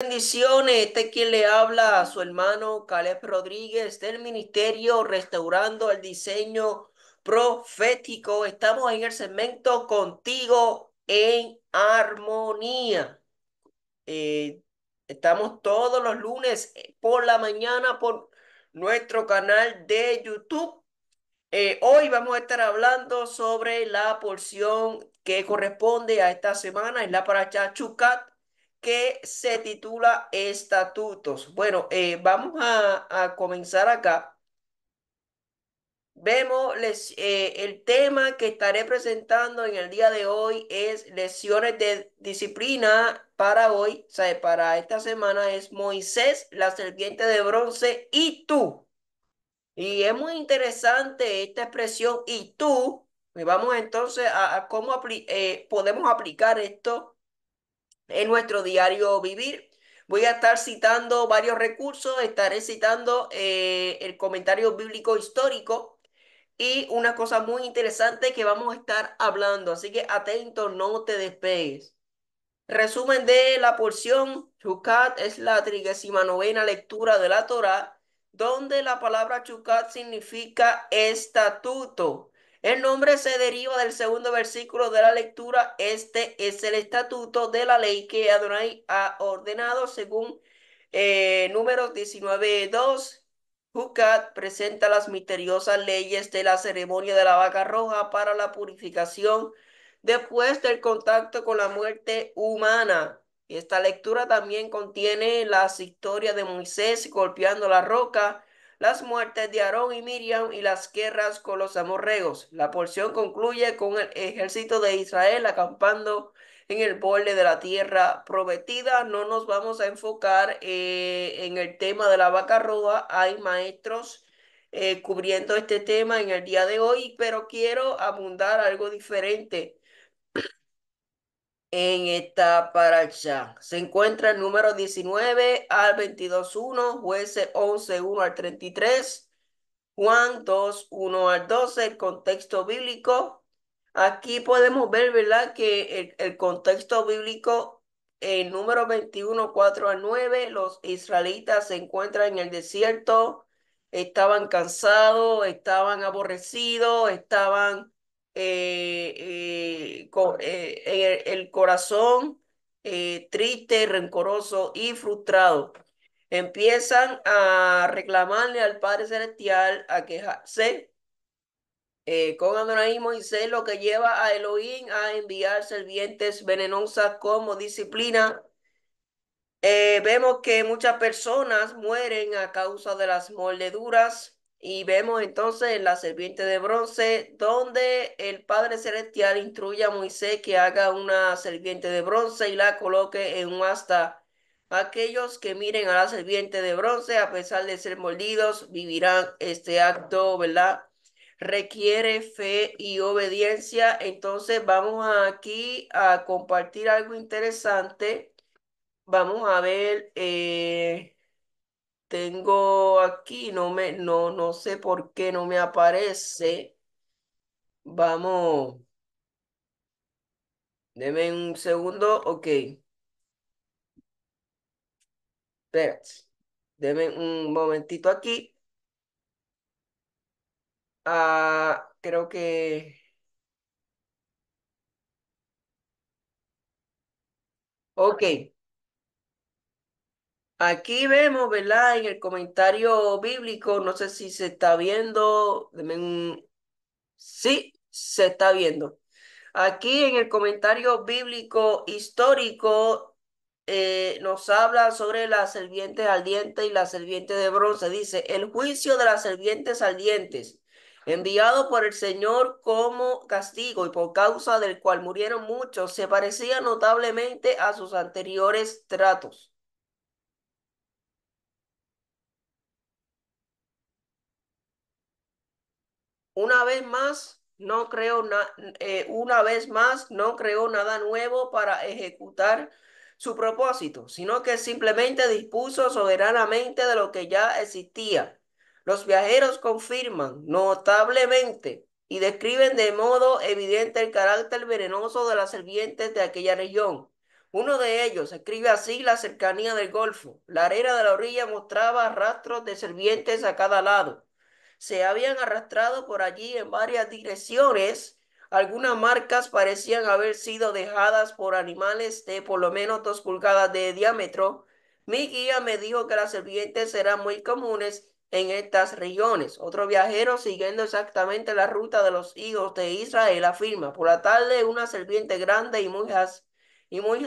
Bendiciones, este es quien le habla a su hermano Caleb Rodríguez del Ministerio Restaurando el Diseño Profético. Estamos en el segmento Contigo en Armonía. Eh, estamos todos los lunes eh, por la mañana por nuestro canal de YouTube. Eh, hoy vamos a estar hablando sobre la porción que corresponde a esta semana, es la para Chachucat que se titula Estatutos. Bueno, eh, vamos a, comenzar acá. Vemos eh, el tema que estaré presentando en el día de hoy es lesiones de disciplina para hoy, o para esta semana es Moisés, la serpiente de bronce y tú. Y es muy interesante esta expresión y tú. Y vamos entonces a, cómo eh, podemos aplicar esto en nuestro diario vivir. Voy a estar citando varios recursos, estaré citando eh, el comentario bíblico histórico y una cosa muy interesante que vamos a estar hablando. Así que atento, no te despegues. Resumen de la porción, Chukat es la novena lectura de la Torah, donde la palabra Chukat significa estatuto. El nombre se deriva del segundo versículo de la lectura. Este es el estatuto de la ley que Adonai ha ordenado según eh, números 19.2. Jucat presenta las misteriosas leyes de la ceremonia de la vaca roja para la purificación después del contacto con la muerte humana. Esta lectura también contiene las historias de Moisés golpeando la roca las muertes de Aarón y Miriam y las guerras con los amorreos. La porción concluye con el ejército de Israel acampando en el borde de la tierra prometida. No nos vamos a enfocar eh, en el tema de la vaca roja. Hay maestros eh, cubriendo este tema en el día de hoy, pero quiero abundar algo diferente en esta paracha. Se encuentra el número 19 al 22.1, jueces 11.1 al 33, Juan 2.1 al 12, el contexto bíblico. Aquí podemos ver, ¿verdad?, que el, el contexto bíblico, el número 21, 4 al 9, los israelitas se encuentran en el desierto, estaban cansados, estaban aborrecidos, estaban eh, eh, eh, el, corazón triste, rencoroso y frustrado. Empiezan a reclamarle al Padre Celestial, a quejarse con Adonai y Moisés, lo que lleva a Elohim a enviar servientes venenosas como disciplina vemos que muchas personas mueren a causa de las moldeduras y vemos entonces la serpiente de bronce, donde el Padre Celestial instruye a Moisés que haga una serpiente de bronce y la coloque en un asta. Aquellos que miren a la serpiente de bronce, a pesar de ser mordidos, vivirán este acto, ¿verdad? Requiere fe y obediencia. Entonces vamos aquí a compartir algo interesante. Vamos a ver. Eh, tengo aquí, no me, no, no sé por qué no me aparece. Vamos. Deme un segundo, ok. Espera, Deme un momentito aquí. Ah, creo que... Ok. Aquí vemos, ¿verdad? En el comentario bíblico, no sé si se está viendo. Sí, se está viendo. Aquí en el comentario bíblico histórico eh, nos habla sobre las serpientes al diente y las serpientes de bronce. Dice, el juicio de las serpientes al dientes, enviado por el Señor como castigo y por causa del cual murieron muchos, se parecía notablemente a sus anteriores tratos Una vez más, no eh, una vez más, no creó nada nuevo para ejecutar su propósito, sino que simplemente dispuso soberanamente de lo que ya existía. Los viajeros confirman notablemente y describen de modo evidente el carácter venenoso de las serpientes de aquella región. Uno de ellos escribe así la cercanía del golfo. La arena de la orilla mostraba rastros de serpientes a cada lado se habían arrastrado por allí en varias direcciones. Algunas marcas parecían haber sido dejadas por animales de por lo menos dos pulgadas de diámetro. Mi guía me dijo que las serpientes eran muy comunes en estas regiones. Otro viajero siguiendo exactamente la ruta de los hijos de Israel afirma, por la tarde una serpiente grande y muy, y muy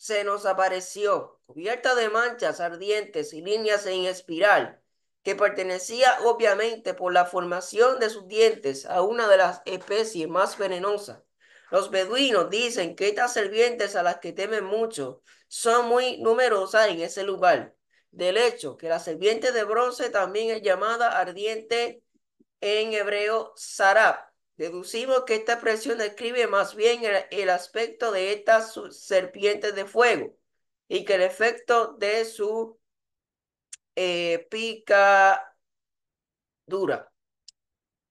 se nos apareció, cubierta de manchas ardientes y líneas en espiral, que pertenecía obviamente por la formación de sus dientes a una de las especies más venenosas. Los beduinos dicen que estas serpientes a las que temen mucho son muy numerosas en ese lugar. Del hecho que la serpiente de bronce también es llamada ardiente en hebreo sarap. Deducimos que esta expresión describe más bien el, aspecto de estas serpientes de fuego y que el efecto de su eh, pica dura.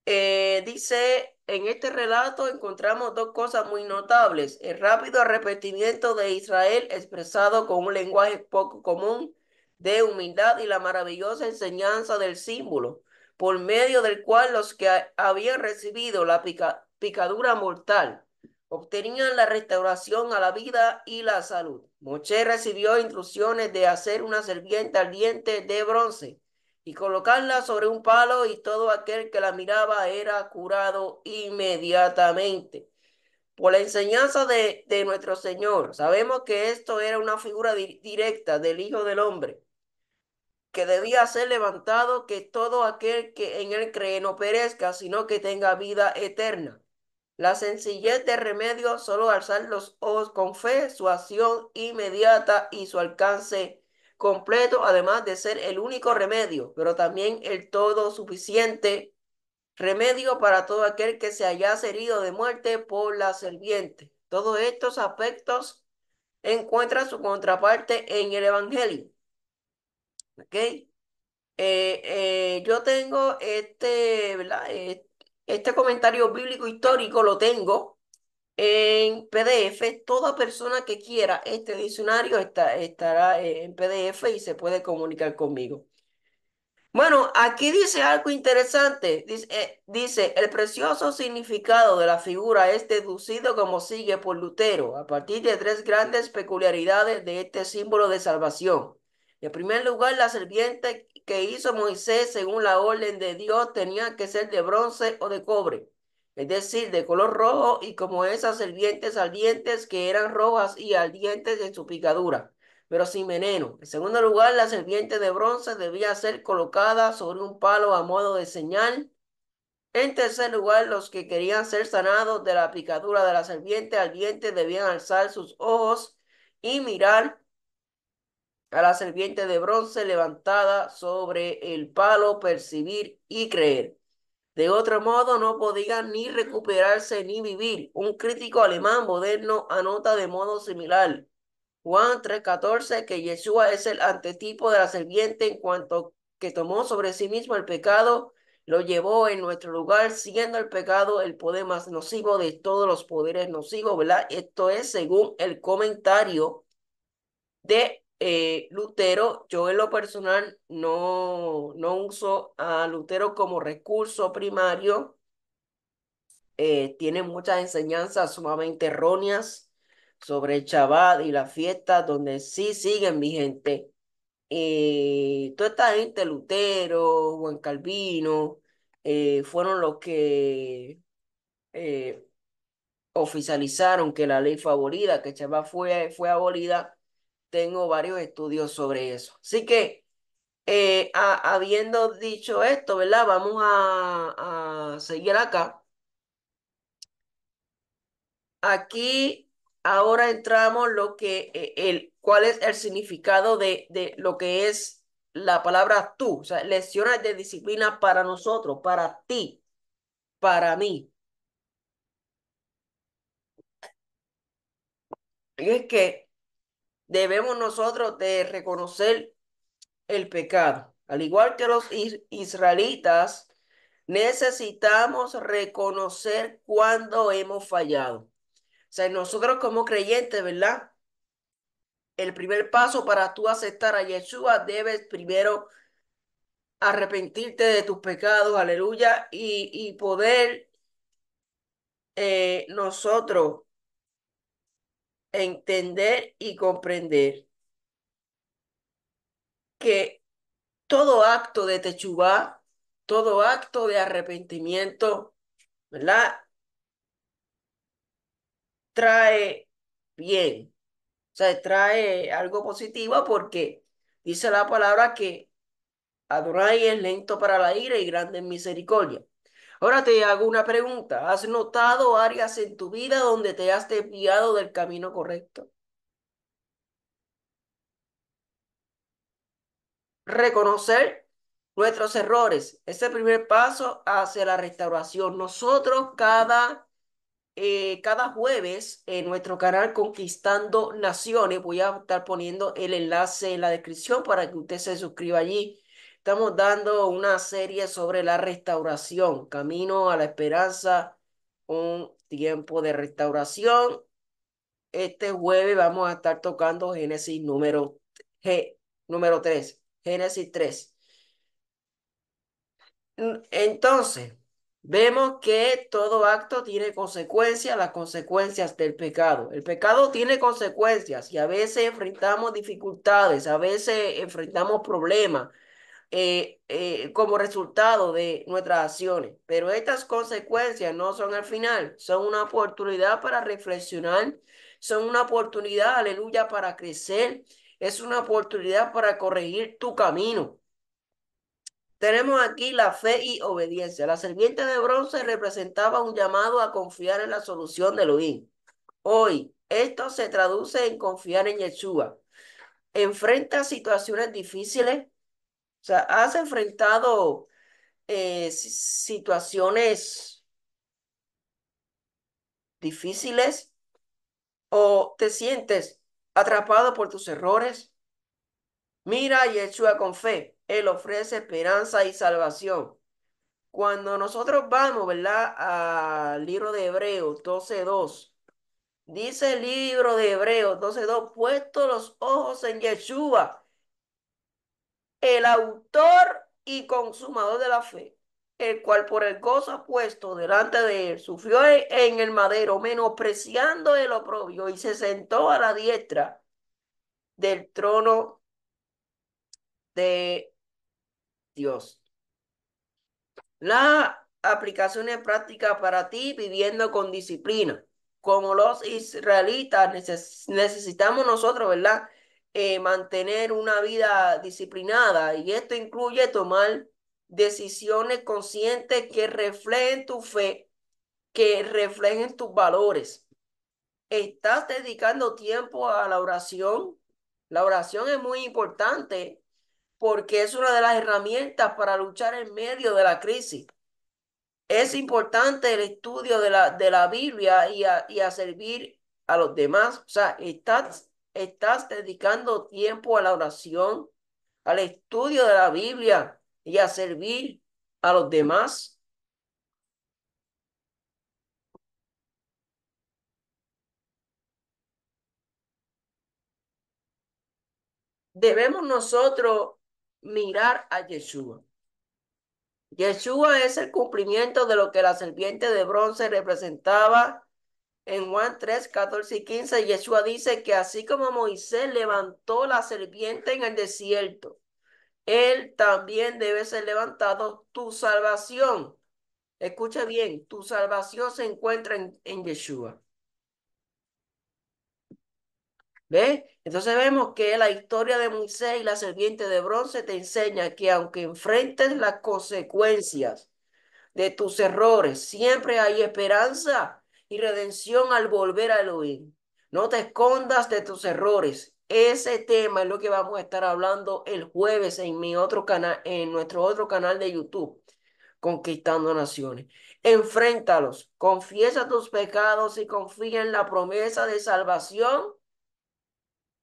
Eh, dice, en este relato encontramos dos cosas muy notables. El rápido arrepentimiento de Israel expresado con un lenguaje poco común de humildad y la maravillosa enseñanza del símbolo por medio del cual los que habían recibido la picadura mortal obtenían la restauración a la vida y la salud. Moche recibió instrucciones de hacer una serpiente ardiente de bronce y colocarla sobre un palo y todo aquel que la miraba era curado inmediatamente. Por la enseñanza de, nuestro Señor, sabemos que esto era una figura directa del Hijo del Hombre que debía ser levantado, que todo aquel que en él cree no perezca, sino que tenga vida eterna. La sencillez de remedio, solo alzar los ojos con fe, su acción inmediata y su alcance completo, además de ser el único remedio, pero también el todo suficiente remedio para todo aquel que se haya herido de muerte por la serpiente. Todos estos aspectos encuentran su contraparte en el Evangelio. Eh, eh, yo tengo este, eh, Este comentario bíblico histórico lo tengo en PDF. Toda persona que quiera este diccionario está, estará en PDF y se puede comunicar conmigo. Bueno, aquí dice algo interesante. dice, el precioso significado de la figura es deducido como sigue por Lutero, a partir de tres grandes peculiaridades de este símbolo de salvación. En primer lugar, la serpiente que hizo Moisés según la orden de Dios tenía que ser de bronce o de cobre, es decir, de color rojo y como esas serpientes ardientes que eran rojas y ardientes en su picadura, pero sin veneno. En segundo lugar, la serpiente de bronce debía ser colocada sobre un palo a modo de señal. En tercer lugar, los que querían ser sanados de la picadura de la serpiente ardiente debían alzar sus ojos y mirar a la serviente de bronce levantada sobre el palo, percibir y creer. De otro modo, no podían ni recuperarse ni vivir. Un crítico alemán moderno anota de modo similar. Juan 3:14 que Yeshua es el antetipo de la serpiente en cuanto que tomó sobre sí mismo el pecado, lo llevó en nuestro lugar, siguiendo el pecado el poder más nocivo de todos los poderes nocivos, ¿verdad? Esto es según el comentario de eh, Lutero, yo en lo personal no, no uso a Lutero como recurso primario. Eh, tiene muchas enseñanzas sumamente erróneas sobre el y la fiesta, donde sí siguen mi gente. Eh, toda esta gente, Lutero, Juan Calvino, fueron los que oficializaron que la ley fue abolida, que Shabbat fue, fue abolida tengo varios estudios sobre eso. Así que, eh, habiendo dicho esto, ¿verdad? Vamos a, seguir acá. Aquí ahora entramos lo que eh, el cuál es el significado de, de lo que es la palabra tú, o sea, lecciones de disciplina para nosotros, para ti, para mí. Y es que debemos nosotros de reconocer el pecado. Al igual que los israelitas, necesitamos reconocer cuando hemos fallado. O sea, nosotros como creyentes, ¿verdad? El primer paso para tú aceptar a Yeshua debes primero arrepentirte de tus pecados, aleluya, y, poder eh, nosotros entender y comprender que todo acto de techubá, todo acto de arrepentimiento, ¿verdad? Trae bien, o sea, trae algo positivo porque dice la palabra que Adonai es lento para la ira y grande en misericordia. Ahora te hago una pregunta. ¿Has notado áreas en tu vida donde te has desviado del camino correcto? Reconocer nuestros errores es el primer paso hacia la restauración. Nosotros cada, eh, cada jueves en nuestro canal Conquistando Naciones, voy a estar poniendo el enlace en la descripción para que usted se suscriba allí Estamos dando una serie sobre la restauración, camino a la esperanza, un tiempo de restauración. Este jueves vamos a estar tocando Génesis número, G, número 3, Génesis 3. Mm, entonces, vemos que todo acto tiene consecuencias, las consecuencias del pecado. El pecado tiene consecuencias y a veces enfrentamos dificultades, a veces enfrentamos problemas, eh, eh, como resultado de nuestras acciones. Pero estas consecuencias no son al final, son una oportunidad para reflexionar, son una oportunidad, aleluya, para crecer, es una oportunidad para corregir tu camino. Tenemos aquí la fe y obediencia. La serpiente de bronce representaba un llamado a confiar en la solución de Elohim. Hoy, esto se traduce en confiar en Yeshua. Enfrenta situaciones difíciles, o sea, has enfrentado eh, situaciones difíciles o te sientes atrapado por tus errores. Mira a Yeshua con fe. Él ofrece esperanza y salvación. Cuando nosotros vamos, ¿verdad? Al libro de Hebreos 12.2. Dice el libro de Hebreos 12.2, puesto los ojos en Yeshua, el autor y consumador de la fe, el cual por el gozo puesto delante de él sufrió en el madero, menospreciando el oprobio, y se sentó a la diestra del trono de Dios. Las aplicaciones práctica para ti viviendo con disciplina, como los israelitas necesitamos nosotros, ¿verdad? Eh, mantener una vida disciplinada y esto incluye tomar decisiones conscientes que reflejen tu fe, que reflejen tus valores. Estás dedicando tiempo a la oración. La oración es muy importante porque es una de las herramientas para luchar en medio de la crisis. Es importante el estudio de la, de la Biblia y a, y a servir a los demás. O sea, estás estás dedicando tiempo a la oración, al estudio de la Biblia y a servir a los demás? Debemos nosotros mirar a Yeshua. Yeshua es el cumplimiento de lo que la serpiente de bronce representaba en Juan 3, 14 y 15, Yeshua dice que así como Moisés levantó la serpiente en el desierto, él también debe ser levantado tu salvación. Escucha bien, tu salvación se encuentra en, Yeshua. ¿Ves? Entonces vemos que la historia de Moisés y la serpiente de bronce te enseña que aunque enfrentes las consecuencias de tus errores, siempre hay esperanza y redención al volver a Elohim. No te escondas de tus errores. Ese tema es lo que vamos a estar hablando el jueves en mi otro canal, en nuestro otro canal de YouTube, Conquistando Naciones. Enfréntalos, confiesa tus pecados y confía en la promesa de salvación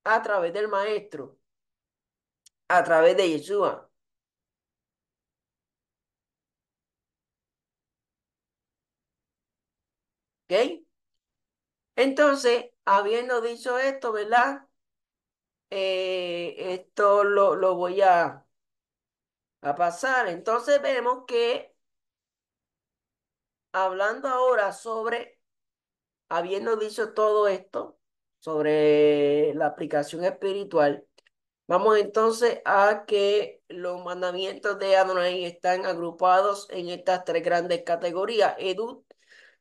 a través del Maestro, a través de Yeshua, Entonces, habiendo dicho esto, ¿verdad? Eh, esto lo, lo voy a, pasar. Entonces vemos que hablando ahora sobre, habiendo dicho todo esto, sobre la aplicación espiritual, vamos entonces a que los mandamientos de Adonai están agrupados en estas tres grandes categorías,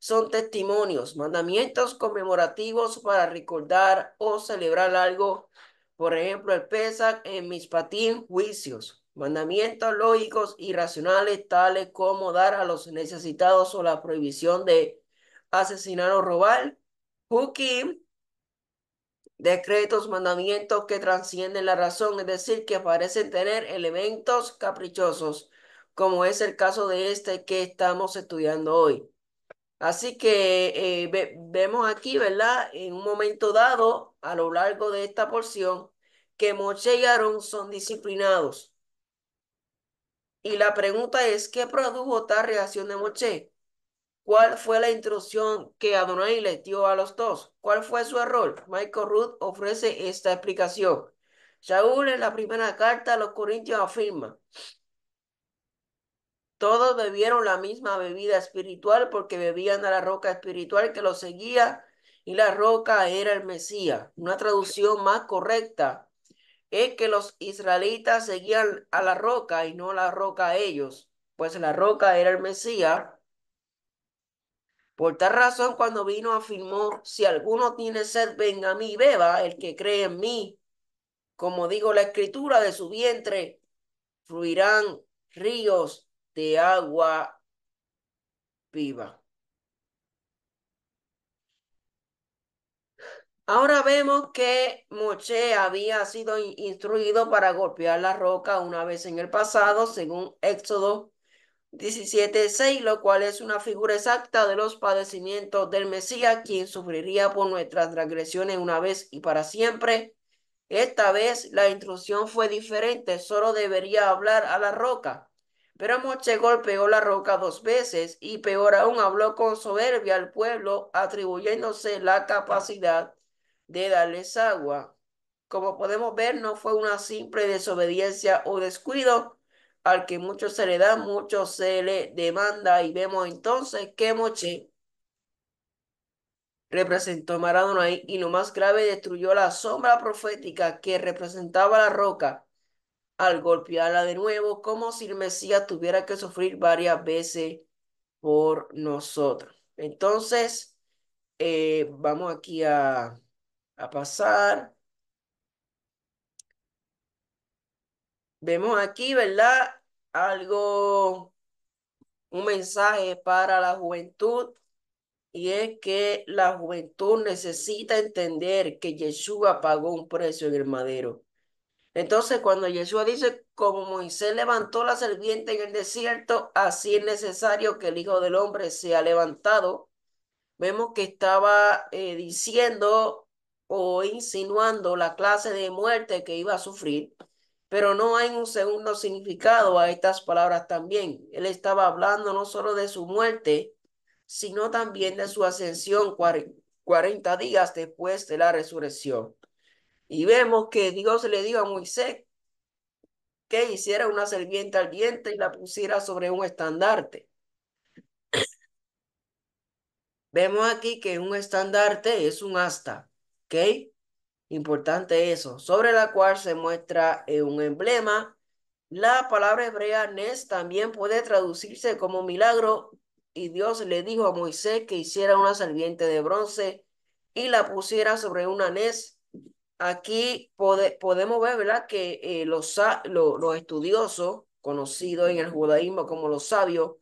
son testimonios, mandamientos conmemorativos para recordar o celebrar algo. Por ejemplo, el PESAC en mis Mispatín, juicios. Mandamientos lógicos y racionales, tales como dar a los necesitados o la prohibición de asesinar o robar. Hukim, decretos, mandamientos que transcienden la razón, es decir, que parecen tener elementos caprichosos, como es el caso de este que estamos estudiando hoy. Así que eh, vemos aquí, ¿verdad? En un momento dado, a lo largo de esta porción, que Moche y Aarón son disciplinados. Y la pregunta es, ¿qué produjo tal reacción de Moche? ¿Cuál fue la instrucción que Adonai le dio a los dos? ¿Cuál fue su error? Michael Ruth ofrece esta explicación. Saúl en la primera carta a los Corintios afirma, todos bebieron la misma bebida espiritual porque bebían a la roca espiritual que los seguía y la roca era el Mesías. Una traducción más correcta es que los israelitas seguían a la roca y no la roca a ellos, pues la roca era el Mesías. Por tal razón, cuando vino, afirmó, si alguno tiene sed, venga a mí y beba, el que cree en mí. Como digo la escritura, de su vientre fluirán ríos de agua viva. Ahora vemos que Moche había sido instruido para golpear la roca una vez en el pasado, según Éxodo 17.6, lo cual es una figura exacta de los padecimientos del Mesías, quien sufriría por nuestras transgresiones una vez y para siempre. Esta vez la instrucción fue diferente, solo debería hablar a la roca. Pero Moche golpeó la roca dos veces y peor aún habló con soberbia al pueblo, atribuyéndose la capacidad de darles agua. Como podemos ver, no fue una simple desobediencia o descuido al que muchos se le dan, mucho se le demanda y vemos entonces que Moche representó a Maradona y lo más grave destruyó la sombra profética que representaba la roca al golpearla de nuevo, como si el Mesías tuviera que sufrir varias veces por nosotros. Entonces, eh, vamos aquí a, a pasar. Vemos aquí, ¿verdad? Algo, un mensaje para la juventud. Y es que la juventud necesita entender que Yeshua pagó un precio en el madero entonces, cuando Yeshua dice, como Moisés levantó la serpiente en el desierto, así es necesario que el Hijo del Hombre sea levantado, vemos que estaba eh, diciendo o insinuando la clase de muerte que iba a sufrir, pero no hay un segundo significado a estas palabras también. Él estaba hablando no solo de su muerte, sino también de su ascensión 40 días después de la resurrección. Y vemos que Dios le dijo a Moisés que hiciera una serpiente al diente y la pusiera sobre un estandarte. Vemos aquí que un estandarte es un asta, ¿ok? Importante eso, sobre la cual se muestra eh, un emblema. La palabra hebrea nes también puede traducirse como milagro y Dios le dijo a Moisés que hiciera una serpiente de bronce y la pusiera sobre una nes aquí podemos ver, ¿verdad?, que eh, los, los estudiosos, conocidos en el judaísmo como los sabios,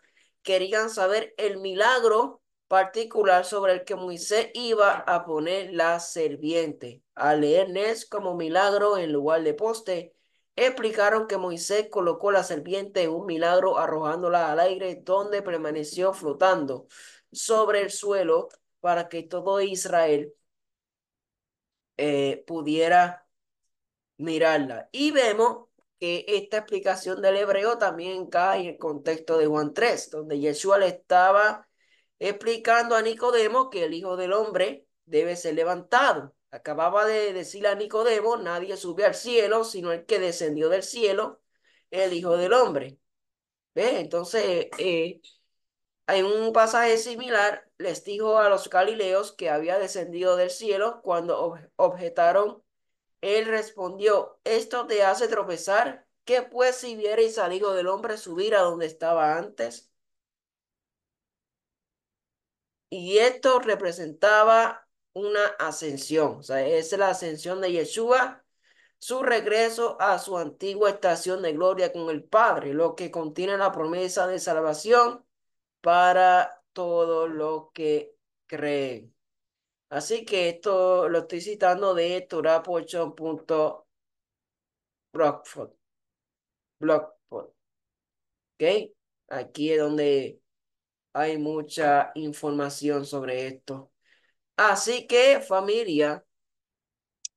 querían saber el milagro particular sobre el que Moisés iba a poner la serpiente Al leer Nes como milagro en lugar de poste, explicaron que Moisés colocó la serpiente en un milagro arrojándola al aire donde permaneció flotando sobre el suelo para que todo Israel eh, pudiera mirarla. Y vemos que esta explicación del hebreo también cae en el contexto de Juan 3, donde Yeshua le estaba explicando a Nicodemo que el Hijo del Hombre debe ser levantado. Acababa de decirle a Nicodemo, nadie sube al cielo, sino el que descendió del cielo, el Hijo del Hombre. ¿Ve? Entonces, eh, en un pasaje similar, les dijo a los galileos que había descendido del cielo cuando objetaron. Él respondió, esto te hace tropezar. ¿Qué pues si vierais al Hijo del Hombre subir a donde estaba antes? Y esto representaba una ascensión, o sea, es la ascensión de Yeshua, su regreso a su antigua estación de gloria con el Padre, lo que contiene la promesa de salvación para todo lo que creen. Así que esto lo estoy citando de torahportion.blogspot. ¿Ok? Aquí es donde hay mucha información sobre esto. Así que familia,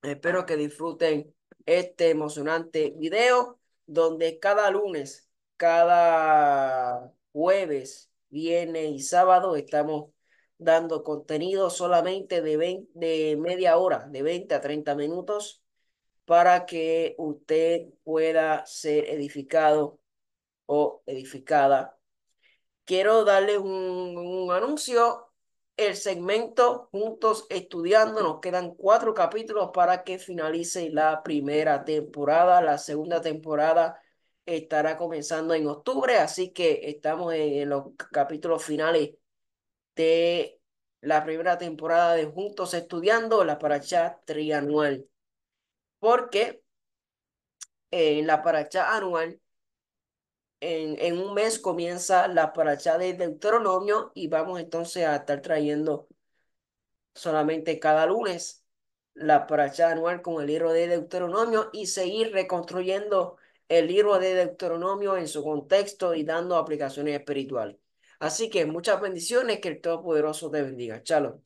espero que disfruten este emocionante video donde cada lunes, cada jueves, viernes y sábado estamos dando contenido solamente de, de media hora, de 20 a 30 minutos, para que usted pueda ser edificado o edificada. Quiero darle un anuncio. El segmento Juntos Estudiando, nos quedan cuatro capítulos para que finalice la primera temporada. La segunda temporada estará comenzando en octubre, así que estamos en, los capítulos finales de la primera temporada de Juntos Estudiando la Paracha Trianual. Porque en eh, la Paracha Anual, en, en un mes comienza la Paracha de Deuteronomio y vamos entonces a estar trayendo solamente cada lunes la Paracha Anual con el libro de Deuteronomio y seguir reconstruyendo el libro de Deuteronomio en su contexto y dando aplicaciones espirituales. Así que muchas bendiciones, que el Todopoderoso te bendiga. Chalo.